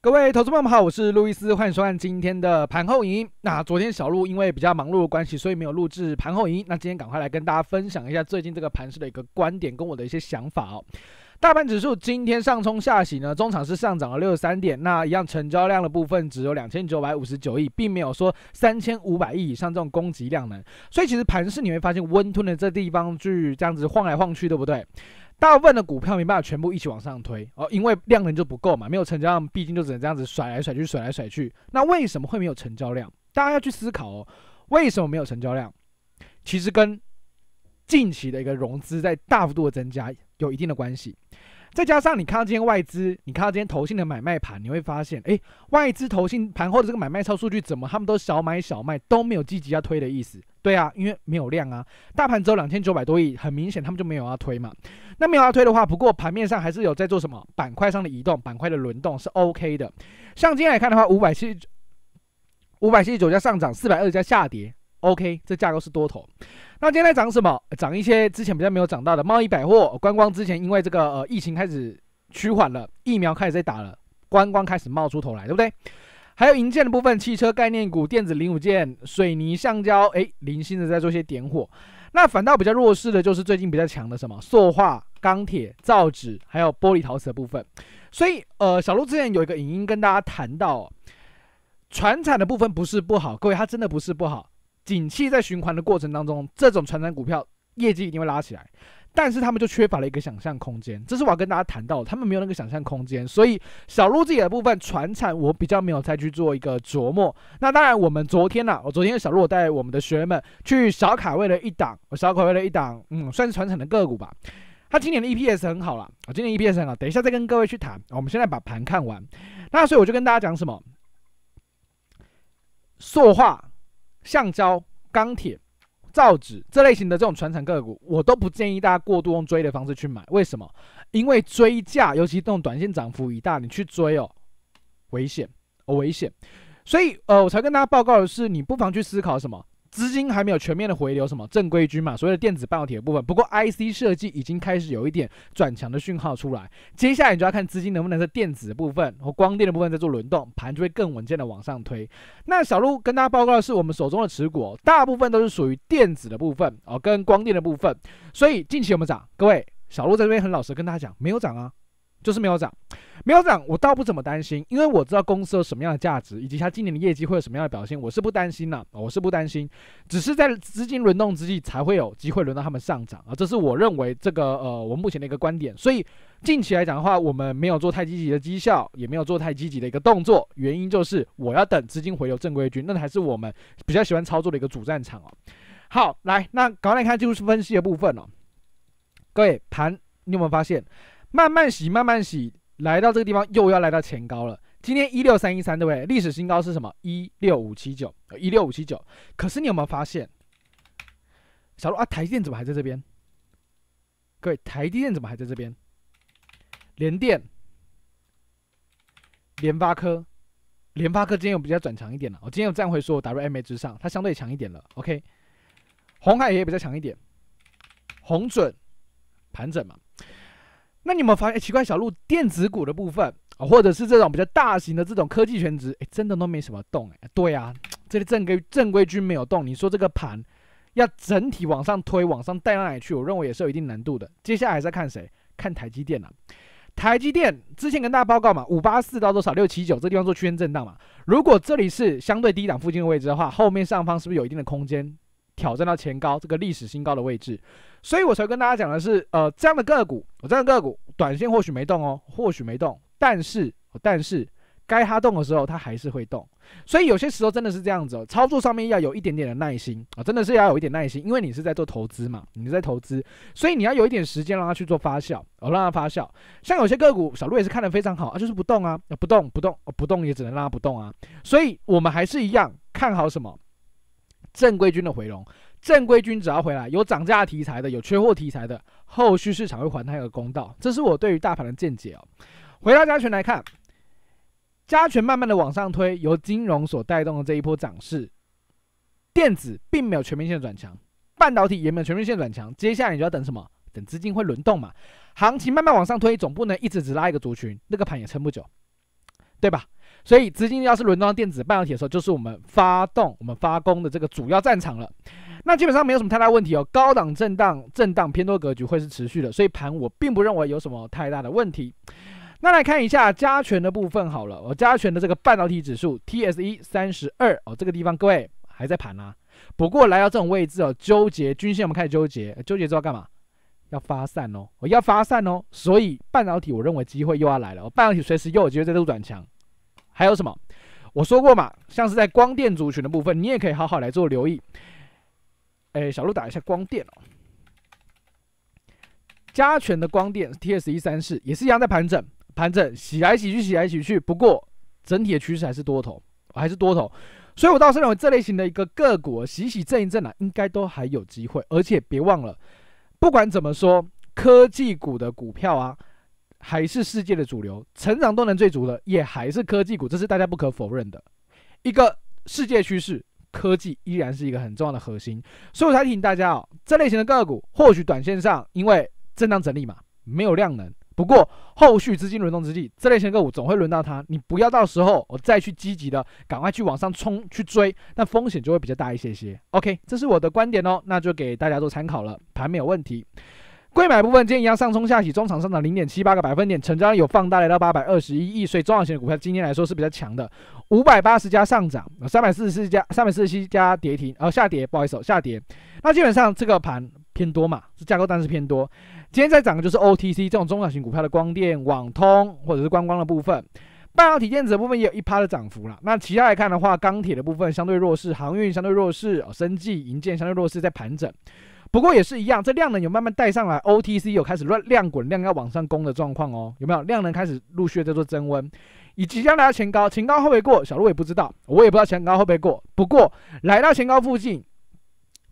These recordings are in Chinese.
各位投资友们好，我是路易斯，欢迎收看今天的盘后营。那昨天小路因为比较忙碌的关系，所以没有录制盘后营。那今天赶快来跟大家分享一下最近这个盘市的一个观点跟我的一些想法哦。大盘指数今天上冲下行呢，中场是上涨了六十三点，那一样成交量的部分只有两千九百五十九亿，并没有说三千五百亿以上这种供给量能，所以其实盘市你会发现温吞的这地方去这样子晃来晃去，对不对？大部分的股票没办法全部一起往上推哦，因为量能就不够嘛，没有成交量，毕竟就只能这样子甩来甩去，甩来甩去。那为什么会没有成交量？大家要去思考哦，为什么没有成交量？其实跟近期的一个融资在大幅度的增加有一定的关系。再加上你看到今天外资，你看到今天投信的买卖盘，你会发现，哎，外资投信盘后的这个买卖超数据，怎么他们都小买小卖，都没有积极要推的意思，对啊，因为没有量啊，大盘只有两千九百多亿，很明显他们就没有要推嘛。那没有要推的话，不过盘面上还是有在做什么板块上的移动，板块的轮动是 OK 的。像今天来看的话，五百七五百七十九家上涨，四百二家下跌。OK，这架构是多头。那今天在涨什么？涨一些之前比较没有涨到的贸易、百货、观光。之前因为这个呃疫情开始趋缓了，疫苗开始在打了，观光开始冒出头来，对不对？还有银建的部分、汽车概念股、电子零组件、水泥、橡胶，哎，零星的在做些点火。那反倒比较弱势的就是最近比较强的什么塑化、钢铁、造纸，还有玻璃陶瓷的部分。所以呃，小鹿之前有一个影音跟大家谈到，船产的部分不是不好，各位它真的不是不好。景气在循环的过程当中，这种传产股票业绩一定会拉起来，但是他们就缺乏了一个想象空间，这是我要跟大家谈到，他们没有那个想象空间。所以小鹿自己的部分船产，我比较没有再去做一个琢磨。那当然，我们昨天呢，我昨天小鹿带我们的学员们去小卡位了一档，我小卡位了一档，嗯，算是船产的个股吧。他今年的 EPS 很好了，啊，今年 EPS 很好，等一下再跟各位去谈。我们现在把盘看完，那所以我就跟大家讲什么，塑化。橡胶、钢铁、造纸这类型的这种传承产股，我都不建议大家过度用追的方式去买。为什么？因为追价，尤其这种短线涨幅一大，你去追哦，危险哦，危险。所以，呃，我才跟大家报告的是，你不妨去思考什么。资金还没有全面的回流，什么正规军嘛，所谓的电子半导体的部分。不过 I C 设计已经开始有一点转强的讯号出来，接下来你就要看资金能不能在电子的部分和光电的部分在做轮动，盘就会更稳健的往上推。那小鹿跟大家报告的是，我们手中的持股大部分都是属于电子的部分哦，跟光电的部分，所以近期有没有涨？各位，小鹿在这边很老实跟大家讲，没有涨啊。就是没有涨，没有涨，我倒不怎么担心，因为我知道公司有什么样的价值，以及它今年的业绩会有什么样的表现，我是不担心的，我是不担心，只是在资金轮动之际，才会有机会轮到他们上涨啊，这是我认为这个呃，我目前的一个观点。所以近期来讲的话，我们没有做太积极的绩效，也没有做太积极的一个动作，原因就是我要等资金回流正规军，那才是我们比较喜欢操作的一个主战场哦。好，来那刚刚来看技术分析的部分哦，各位盘，你有没有发现？慢慢洗，慢慢洗，来到这个地方又要来到前高了。今天一六三一三，对不对？历史新高是什么？一六五七九，一六五七九。可是你有没有发现，小路啊，台积电怎么还在这边？各位，台积电怎么还在这边？联电、联发科、联发科今天又比较转强一点了。我今天这样会说，我 w m a 之上，它相对强一点了。OK，红海也也比较强一点，红准盘整嘛。那你们发现？奇怪，小鹿电子股的部分，啊，或者是这种比较大型的这种科技全值，哎，真的都没什么动，哎，对呀，这里正规正规军没有动。你说这个盘要整体往上推，往上带哪里去？我认为也是有一定难度的。接下来再看谁？看台积电了。台积电之前跟大家报告嘛，五八四到多少六七九，这地方做区间震荡嘛。如果这里是相对低档附近的位置的话，后面上方是不是有一定的空间？挑战到前高这个历史新高的位置，所以我才跟大家讲的是，呃，这样的个股，这样的个股，短线或许没动哦，或许没动，但是，但是该它动的时候，它还是会动。所以有些时候真的是这样子，操作上面要有一点点的耐心啊，真的是要有一点耐心，因为你是在做投资嘛，你是在投资，所以你要有一点时间让它去做发酵，哦，让它发酵。像有些个股，小鹿也是看的非常好啊，就是不动啊，不动，不动，不动，也只能让它不动啊。所以我们还是一样看好什么？正规军的回笼，正规军只要回来，有涨价题材的，有缺货题材的，后续市场会还他一个公道。这是我对于大盘的见解哦。回到加权来看，加权慢慢的往上推，由金融所带动的这一波涨势，电子并没有全面的转强，半导体也没有全面性转强。接下来你就要等什么？等资金会轮动嘛？行情慢慢往上推，总不能一直只拉一个族群，那个盘也撑不久，对吧？所以资金要是轮到电子半导体的时候，就是我们发动、我们发功的这个主要战场了。那基本上没有什么太大问题哦。高档震荡、震荡偏多格局会是持续的，所以盘我并不认为有什么太大的问题。那来看一下加权的部分好了，我加权的这个半导体指数 T S E 三十二哦，这个地方各位还在盘啊。不过来到这种位置哦，纠结均线，我们开始纠结，纠结之后干嘛？要发散哦，我要发散哦。所以半导体我认为机会又要来了，半导体随时又有机会再度转强。还有什么？我说过嘛，像是在光电族群的部分，你也可以好好来做留意。哎，小鹿打一下光电哦。加权的光电 t s 一三四也是一样，在盘整、盘整、洗来洗去、洗来洗去。不过整体的趋势还是多头，还是多头。所以我倒是认为这类型的一个个股，洗洗挣一挣啊，应该都还有机会。而且别忘了，不管怎么说，科技股的股票啊。还是世界的主流，成长动能最足的也还是科技股，这是大家不可否认的一个世界趋势。科技依然是一个很重要的核心，所以我才提醒大家哦，这类型的个股，或许短线上因为震荡整理嘛，没有量能，不过后续资金轮动之际，这类型的个股总会轮到它，你不要到时候我再去积极的赶快去往上冲去追，那风险就会比较大一些些。OK，这是我的观点哦，那就给大家做参考了，盘没有问题。贵买部分今天一样上冲下洗，中场上涨零点七八个百分点，成交量有放大来到八百二十一亿，所以中小型的股票今天来说是比较强的，五百八十家上涨，三百四十四家，三百四十七家跌停，呃下跌，不好意思，下跌。那基本上这个盘偏多嘛，是架构单是偏多。今天在涨的就是 OTC 这种中小型股票的光电、网通或者是观光的部分，半导体电子部分也有一趴的涨幅了。那其他来看的话，钢铁的部分相对弱势，航运相对弱势，啊，生技、银建相对弱势在盘整。不过也是一样，这量能有慢慢带上来，OTC 有开始乱量滚量要往上攻的状况哦，有没有量能开始陆续在做增温？以及将来到前高，前高会不会过？小鹿也不知道，我也不知道前高会不会过。不过来到前高附近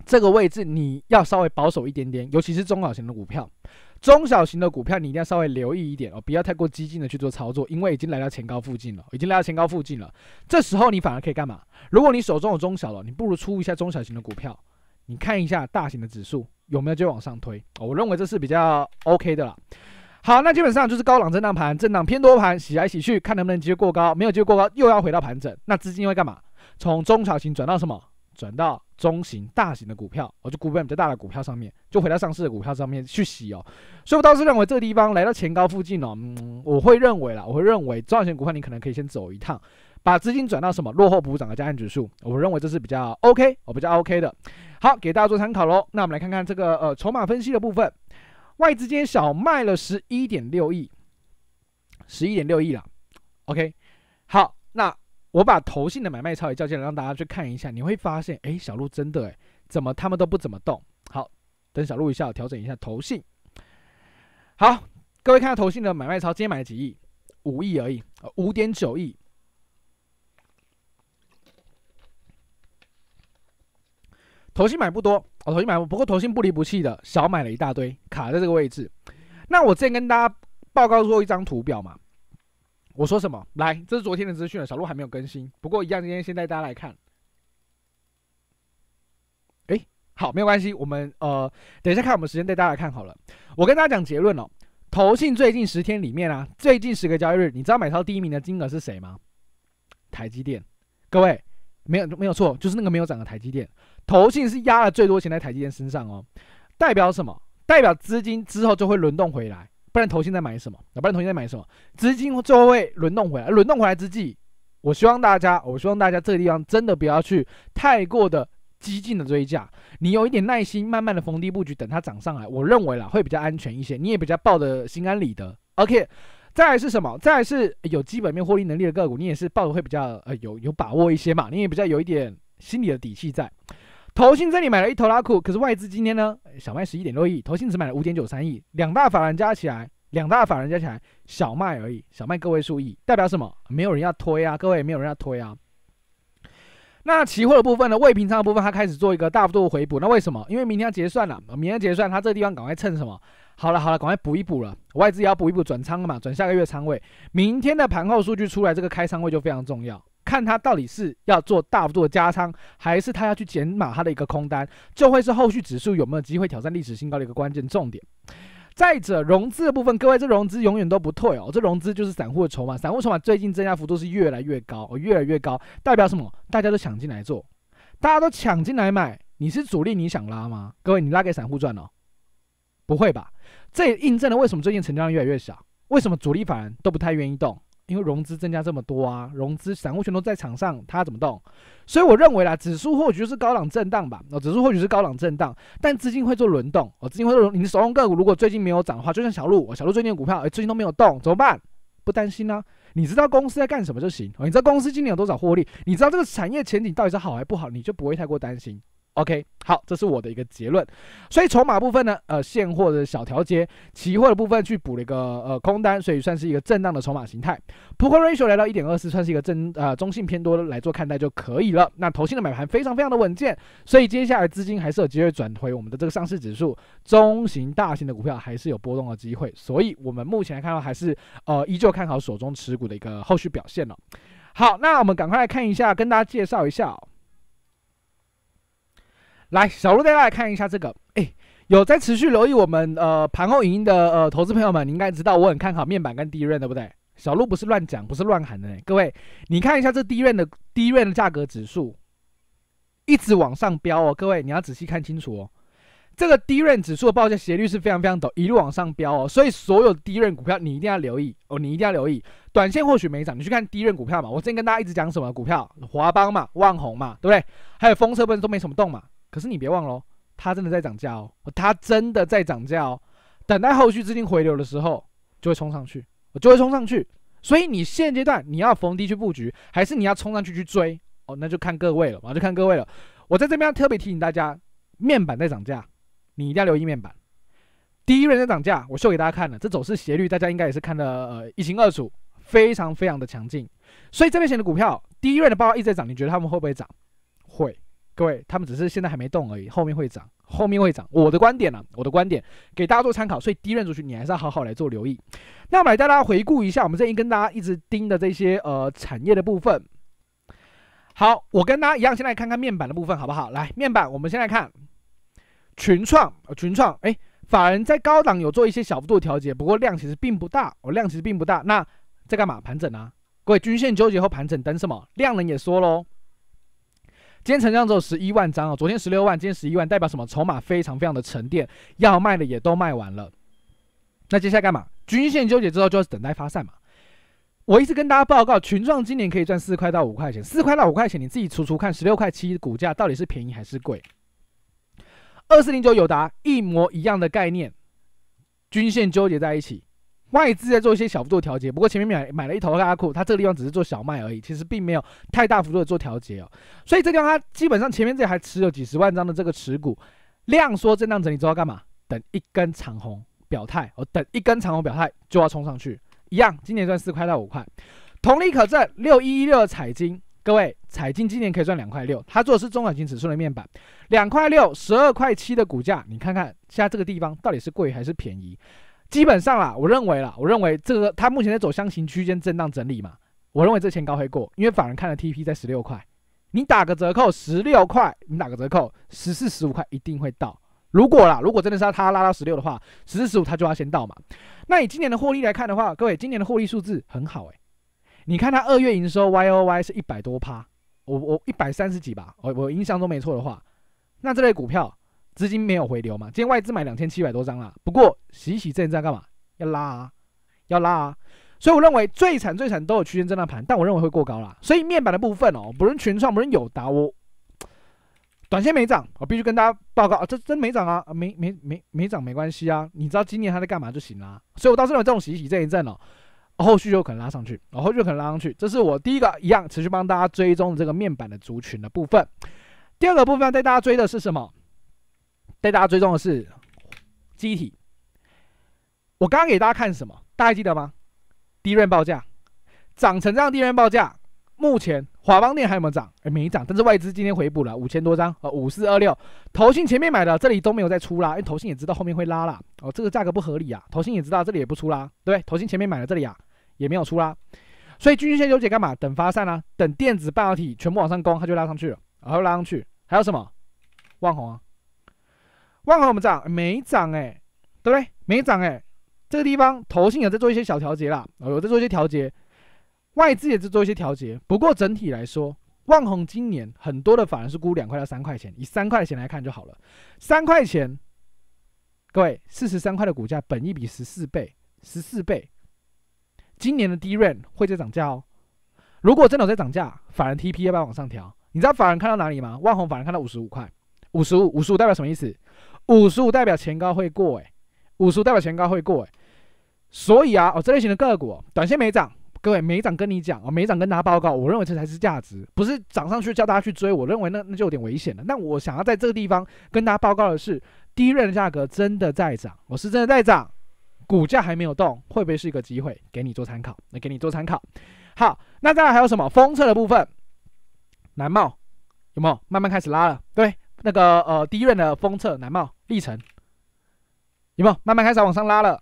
这个位置，你要稍微保守一点点，尤其是中小型的股票，中小型的股票你一定要稍微留意一点哦，不要太过激进的去做操作，因为已经来到前高附近了，已经来到前高附近了，这时候你反而可以干嘛？如果你手中有中小了，你不如出一下中小型的股票。你看一下大型的指数有没有就往上推？我认为这是比较 OK 的了。好，那基本上就是高档震荡盘、震荡偏多盘，洗来洗去，看能不能接过高。没有接过高，又要回到盘整。那资金会干嘛？从中小型转到什么？转到中型、大型的股票，我就股本比较大的股票上面，就回到上市的股票上面去洗哦。所以我倒是认为这个地方来到前高附近哦，我会认为了，我会认为中小型股票你可能可以先走一趟，把资金转到什么落后补涨的加电指数，我认为这是比较 OK，我比较 OK 的。好，给大家做参考喽。那我们来看看这个呃筹码分析的部分，外资今天小卖了十一点六亿，十一点六亿了。OK，好，那我把投信的买卖超也叫进来，让大家去看一下。你会发现，哎，小陆真的，哎，怎么他们都不怎么动？好，等小陆一下调整一下投信。好，各位看到投信的买卖超今天买了几亿？五亿而已，五点九亿。头信买不多，哦，头新买不过头信不离不弃的，少买了一大堆，卡在这个位置。那我之前跟大家报告过一张图表嘛，我说什么？来，这是昨天的资讯了，小鹿还没有更新，不过一样，今天先带大家来看。哎，好，没有关系，我们呃，等一下看我们时间带大家来看好了。我跟大家讲结论哦，投信最近十天里面啊，最近十个交易日，你知道买超第一名的金额是谁吗？台积电，各位。没有没有错，就是那个没有涨的台积电，投信是压了最多钱在台积电身上哦，代表什么？代表资金之后就会轮动回来，不然投信在买什么？要不然投信在买什么？资金就会轮动回来，轮动回来之际，我希望大家，我希望大家这个地方真的不要去太过的激进的追价，你有一点耐心，慢慢的逢低布局，等它涨上来，我认为啦会比较安全一些，你也比较抱的心安理得。OK。再来是什么？再来是有基本面获利能力的个股，你也是抱的会比较呃有有把握一些嘛，你也比较有一点心理的底气在。投信这里买了一头拉库，可是外资今天呢小卖十一点六亿，投信只买了五点九三亿，两大法人加起来，两大法人加起来小卖而已，小麦个位数亿，代表什么？没有人要推啊，各位没有人要推啊。那期货的部分呢，未平仓的部分它开始做一个大幅度回补，那为什么？因为明天要结算了，明天结算它这个地方赶快趁什么？好了好了，赶快补一补了。外资也要补一补，转仓了嘛，转下个月仓位。明天的盘后数据出来，这个开仓位就非常重要，看它到底是要做大幅做加仓，还是它要去减码它的一个空单，就会是后续指数有没有机会挑战历史新高的一个关键重点。再者，融资的部分，各位，这融资永远都不退哦，这融资就是散户的筹码，散户筹码最近增加幅度是越来越高，哦，越来越高，代表什么？大家都抢进来做，大家都抢进来买，你是主力你想拉吗？各位，你拉给散户赚哦？不会吧？这也印证了为什么最近成交量越来越小，为什么主力反而都不太愿意动？因为融资增加这么多啊，融资散户全都在场上，他怎么动？所以我认为啦，指数或许是高档震荡吧，哦，指数或许是高档震荡，但资金会做轮动，哦，资金会做你的手中个股，如果最近没有涨的话，就像小鹿，我小鹿最近的股票，哎，最近都没有动，怎么办？不担心啊，你知道公司在干什么就行，哦，你知道公司今年有多少获利，你知道这个产业前景到底是好还是不好，你就不会太过担心。OK，好，这是我的一个结论。所以筹码部分呢，呃，现货的小调节，期货的部分去补了一个呃空单，所以算是一个震荡的筹码形态。普 o r a t i o 来到一点二四，算是一个正呃中性偏多来做看待就可以了。那投信的买盘非常非常的稳健，所以接下来资金还是有机会转回我们的这个上市指数，中型、大型的股票还是有波动的机会。所以我们目前来看到还是呃依旧看好手中持股的一个后续表现了。好，那我们赶快来看一下，跟大家介绍一下。来，小鹿带大家看一下这个。哎，有在持续留意我们呃盘后语音的呃投资朋友们，你应该知道我很看好面板跟低润，对不对？小鹿不是乱讲，不是乱喊的。各位，你看一下这低润的低润的价格指数，一直往上飙哦。各位，你要仔细看清楚哦。这个低润指数的报价斜率是非常非常陡，一路往上飙哦。所以，所有的低润股票你一定要留意哦，你一定要留意。短线或许没涨，你去看低润股票嘛。我之前跟大家一直讲什么股票，华邦嘛，万虹嘛，对不对？还有风车不是都没什么动嘛？可是你别忘了，它真的在涨价哦，它真的在涨价哦。等待后续资金回流的时候，就会冲上去，我就会冲上去。所以你现阶段你要逢低去布局，还是你要冲上去去追哦？那就看各位了嘛，就看各位了。我在这边要特别提醒大家，面板在涨价，你一定要留意面板。第一轮在涨价，我秀给大家看了，这走势斜率，大家应该也是看得呃一清二楚，非常非常的强劲。所以这边写的股票，第一轮的报告一直在涨，你觉得他们会不会涨？会。各位，他们只是现在还没动而已，后面会涨，后面会涨。我的观点呢？我的观点给大家做参考，所以低一族群去，你还是要好好来做留意。那来大家回顾一下，我们这一跟大家一直盯的这些呃产业的部分。好，我跟大家一样，先来看看面板的部分，好不好？来，面板，我们先来看群创，群创，哎，法人在高档有做一些小幅度调节，不过量其实并不大，哦，量其实并不大。那在干嘛？盘整啊？各位，均线纠结后盘整，等什么？量能也缩喽。今天成交量只有十一万张啊，昨天十六万，今天十一万，代表什么？筹码非常非常的沉淀，要卖的也都卖完了。那接下来干嘛？均线纠结之后就是等待发散嘛。我一直跟大家报告，群创今年可以赚四块到五块钱，四块到五块钱你自己除除看，十六块七股价到底是便宜还是贵？二四零九友达一模一样的概念，均线纠结在一起。外资在做一些小幅度调节，不过前面买买了一头拉库，它这个地方只是做小麦而已，其实并没有太大幅度的做调节哦。所以这个地方它基本上前面这还持有几十万张的这个持股量，说震荡整理之要干嘛？等一根长红表态，我等一根长红表态就要冲上去，一样今年赚四块到五块。同理可证，六一一六的彩金，各位彩金今年可以赚两块六，它做的是中小金指数的面板，两块六十二块七的股价，你看看现在这个地方到底是贵还是便宜？基本上啦，我认为了，我认为这个它目前在走箱型区间震荡整理嘛。我认为这前高会过，因为反而看了 T P 在十六块，你打个折扣十六块，你打个折扣十四十五块一定会到。如果啦，如果真的是要它拉到十六的话，十四十五它就要先到嘛。那以今年的获利来看的话，各位今年的获利数字很好哎。你看它二月营收 Y O Y 是一百多趴，我我一百三十几吧，我我印象中没错的话，那这类股票。资金没有回流嘛？今天外资买两千七百多张了。不过洗洗这一干嘛？要拉，啊，要拉。啊。所以我认为最惨最惨都有区间震荡盘，但我认为会过高了。所以面板的部分哦，不是全创，不是有达，我短线没涨，我必须跟大家报告啊，这真没涨啊，没没没没涨，没关系啊，你知道今年它在干嘛就行了。所以我到时为这种洗洗震一震哦，后续就可能拉上去，后续可能拉上去。这是我第一个一样持续帮大家追踪这个面板的族群的部分。第二个部分带大家追的是什么？带大家追踪的是机体。我刚刚给大家看什么？大家记得吗？低润报价涨成这样，低润报价目前华邦电还有没有涨？哎，没涨。但是外资今天回补了五千多张，呃，五四二六。投信前面买的，这里都没有再出啦，因为投信也知道后面会拉了。哦，这个价格不合理啊，投信也知道这里也不出啦，对投信前面买了这里啊，也没有出啦。所以军军先纠结干嘛？等发散呢？等电子半导体全部往上攻，它就拉上去了，然后拉上去。还有什么？万红啊？万红我们涨没涨哎，对不对？没涨哎，这个地方投信也在做一些小调节啦，哦，有在做一些调节，外资也在做一些调节。不过整体来说，万红今年很多的法人是估两块到三块钱，以三块钱来看就好了。三块钱，各位四十三块的股价，本一比十四倍，十四倍，今年的低 n 会在涨价哦。如果真的在涨价，法人 TP 要不要往上调？你知道法人看到哪里吗？万红法人看到五十五块，五十五，五十五代表什么意思？五十五代表前高会过哎，五十五代表前高会过哎，所以啊，哦，这类型的个股短线没涨，各位没涨，跟你讲，哦，没涨，跟大家报告，我认为这才是价值，不是涨上去叫大家去追，我认为那那就有点危险了。那我想要在这个地方跟大家报告的是，低位的价格真的在涨，我是真的在涨，股价还没有动，会不会是一个机会？给你做参考，来给你做参考。好，那再来还有什么？风车的部分，南茂有没有？慢慢开始拉了，对。那个呃，第一任的封测，南茂、历程，有没有慢慢开始往上拉了？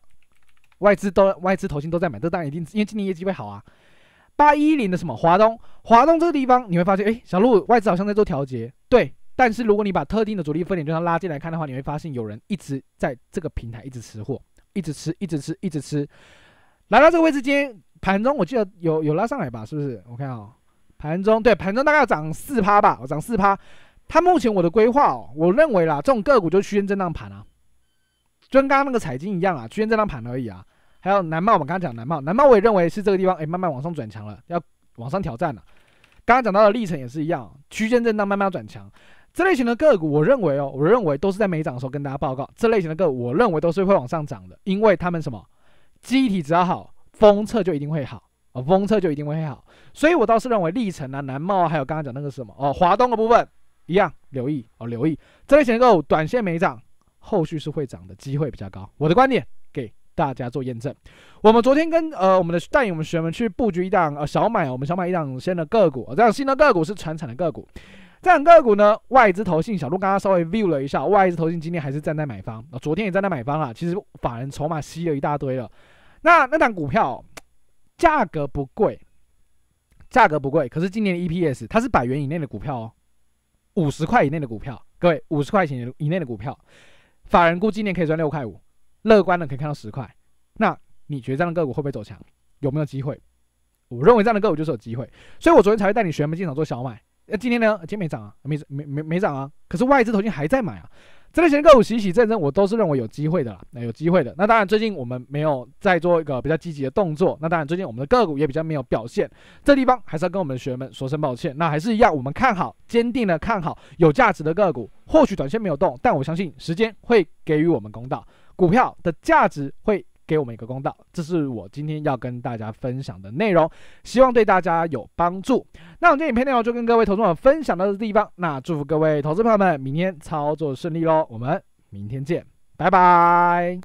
外资都外资投信都在买，这当然一定，因为今年业绩会好啊。八一零的什么华东，华东这个地方你会发现，哎，小鹿外资好像在做调节。对，但是如果你把特定的主力分点，就拉进来看的话，你会发现有人一直在这个平台一直吃货，一直吃，一直吃，一直吃。来到这个位置，今天盘中我记得有有拉上来吧？是不是？我看啊，盘中对盘中大概要涨四趴吧？涨四趴。它目前我的规划哦，我认为啦，这种个股就区间震荡盘啊，就跟刚刚那个财经一样啊，区间震荡盘而已啊。还有南茂，我们刚刚讲南茂，南茂我也认为是这个地方哎，慢慢往上转强了，要往上挑战了。刚刚讲到的历程也是一样，区间震荡慢慢转强，这类型的个股我认为哦，我认为都是在没涨的时候跟大家报告，这类型的个股我认为都是会往上涨的，因为他们什么机体只要好，风测就一定会好啊，风测就一定会好，所以我倒是认为历程啊、南茂啊，还有刚刚讲那个什么哦，华东的部分。一样留意哦，留意这类结股短线没涨，后续是会涨的机会比较高。我的观点给大家做验证。我们昨天跟呃我们的带领我们学员们去布局一档呃小买我们小买一档先的个股这样新的个股是传产的个股。这样个股呢，外资投信小鹿刚刚稍微 view 了一下，外资投信今天还是站在买方啊，昨天也站在买方啊。其实法人筹码吸了一大堆了。那那档股票价格不贵，价格不贵，可是今年 EPS 它是百元以内的股票哦。五十块以内的股票，各位五十块钱以内的股票，法人估计年可以赚六块五，乐观的可以看到十块。那你觉得这样的个股会不会走强？有没有机会？我认为这样的个股就是有机会，所以我昨天才会带你学们进场做小买。那今天呢？今天没涨啊，没没没没涨啊。可是外资头金还在买啊。这类型个股，洗洗战争，我都是认为有机会的啦。那有机会的，那当然最近我们没有再做一个比较积极的动作。那当然最近我们的个股也比较没有表现，这地方还是要跟我们的学员们说声抱歉。那还是一样，我们看好，坚定的看好有价值的个股。或许短线没有动，但我相信时间会给予我们公道，股票的价值会。给我们一个公道，这是我今天要跟大家分享的内容，希望对大家有帮助。那我今天影片内容就跟各位投资朋友分享到的地方，那祝福各位投资朋友们明天操作顺利喽，我们明天见，拜拜。